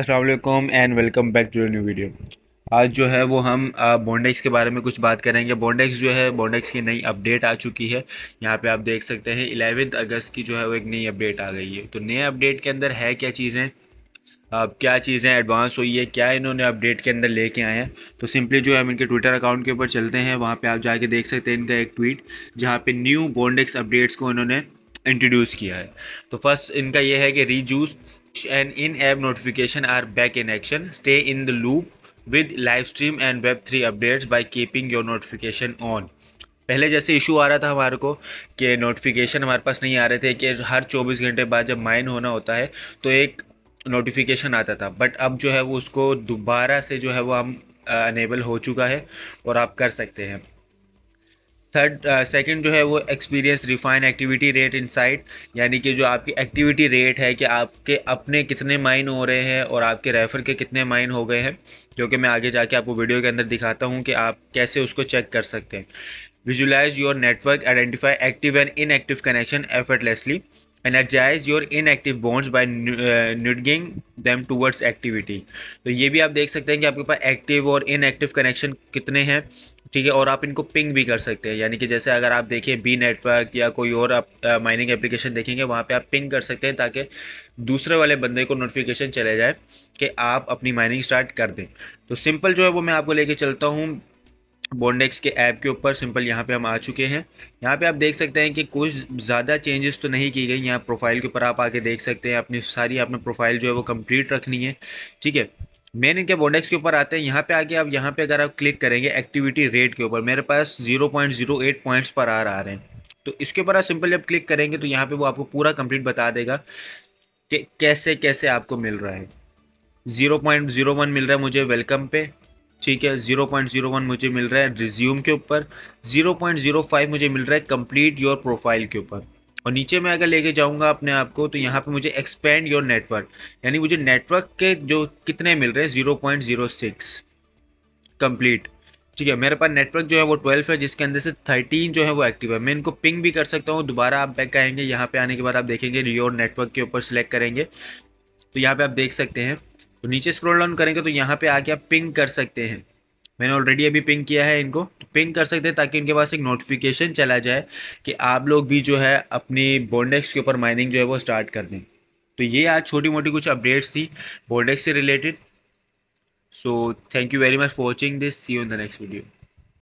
Aslam and welcome back to new video आज जो है वो हम बॉन्डेक्स के बारे में कुछ बात करेंगे बॉन्डेक्स जो है बॉन्डेक्स की नई अपडेट आ चुकी है यहाँ पे आप देख सकते हैं इलेवेंथ अगस्त की जो है वो एक नई अपडेट आ गई है तो नए अपडेट के अंदर है क्या चीज़ें अब क्या चीज़ें एडवांस हुई है क्या इन्होंने अपडेट के अंदर लेके आए हैं तो सिंपली जो है हम इनके ट्विटर अकाउंट के ऊपर चलते हैं वहाँ पे आप जाके देख सकते हैं इनका एक ट्वीट जहाँ पे न्यू बॉन्डेक्स अपडेट्स को इन्होंने इंट्रोड्यूस किया है तो फर्स्ट इनका यह है कि रीजूस push and in-app notification are back in action. Stay in the loop with live stream and Web3 updates by keeping your notification on. पहले जैसे इशू आ रहा था हमारे को कि नोटिफिकेशन हमारे पास नहीं आ रहे थे कि हर 24 घंटे बाद जब माइन होना होता है तो एक नोटिफिकेशन आता था बट अब जो है वो उसको दोबारा से जो है वो हम अनेबल हो चुका है और आप कर सकते हैं थर्ड सेकंड uh, जो है वो experience refine activity rate insight यानी कि जो आपकी एक्टिविटी रेट है कि आपके अपने कितने माइन हो रहे हैं और आपके रेफ़र के कितने माइन हो गए हैं जो कि मैं आगे जाके आपको वीडियो के अंदर दिखाता हूँ कि आप कैसे उसको चेक कर सकते हैं visualise your network identify active and inactive connection effortlessly energise your inactive bonds by nudging them towards activity तो ये भी आप देख सकते हैं कि आपके पास एक्टिव और इनएक्टिव कनेक्शन कितने हैं ठीक है और आप इनको पिंग भी कर सकते हैं यानी कि जैसे अगर आप देखिए बी नेटवर्क या कोई और आप माइनिंग एप्लीकेशन देखेंगे वहाँ पे आप पिंग कर सकते हैं ताकि दूसरे वाले बंदे को नोटिफिकेशन चले जाए कि आप अपनी माइनिंग स्टार्ट कर दें तो सिंपल जो है वो मैं आपको लेके चलता हूँ बॉन्डेक्स के ऐप के ऊपर सिंपल यहाँ पे हम आ चुके हैं यहाँ पे आप देख सकते हैं कि कुछ ज़्यादा चेंजेस तो नहीं की गई यहाँ प्रोफाइल के ऊपर आप आके देख सकते हैं अपनी सारी आपने प्रोफाइल जो है वो कंप्लीट रखनी है ठीक है मेन इनके बोडेक्स के ऊपर आते हैं यहाँ पे आके आप यहाँ पे अगर आप क्लिक करेंगे एक्टिविटी रेट के ऊपर मेरे पास 0.08 पॉइंट्स पर आर आ रहे हैं तो इसके ऊपर आप सिंपल जब क्लिक करेंगे तो यहाँ पे वो आपको पूरा कंप्लीट बता देगा कि कैसे कैसे आपको मिल रहा है 0.01 मिल रहा है मुझे वेलकम पे ठीक है वन मुझे मिल रहा है रिज्यूम के ऊपर फ़ाइव मुझे मिल रहा है कंप्लीट योर प्रोफाइल के ऊपर और नीचे मैं अगर लेके जाऊंगा अपने आप को तो यहाँ पर मुझे एक्सपेंड योर नेटवर्क यानी मुझे नेटवर्क के जो कितने मिल रहे हैं zero point zero six complete ठीक है मेरे पास नेटवर्क जो है वो ट्वेल्व है जिसके अंदर से थर्टीन जो है वो एक्टिव है मैं इनको पिंग भी कर सकता हूँ दोबारा आप बैक आएंगे यहाँ पे आने के बाद आप देखेंगे योर नेटवर्क के ऊपर सेलेक्ट करेंगे तो यहाँ पे आप देख सकते हैं तो नीचे स्क्रोल डाउन करेंगे तो यहाँ पे आके आप पिंग कर सकते हैं मैंने ऑलरेडी अभी पिंग किया है इनको तो पिंग कर सकते हैं ताकि इनके पास एक नोटिफिकेशन चला जाए कि आप लोग भी जो है अपने बॉन्डेक्स के ऊपर माइनिंग जो है वो स्टार्ट कर दें तो ये आज छोटी मोटी कुछ अपडेट्स थी बोनडेक्स से related so thank you very much for watching this see you in the next video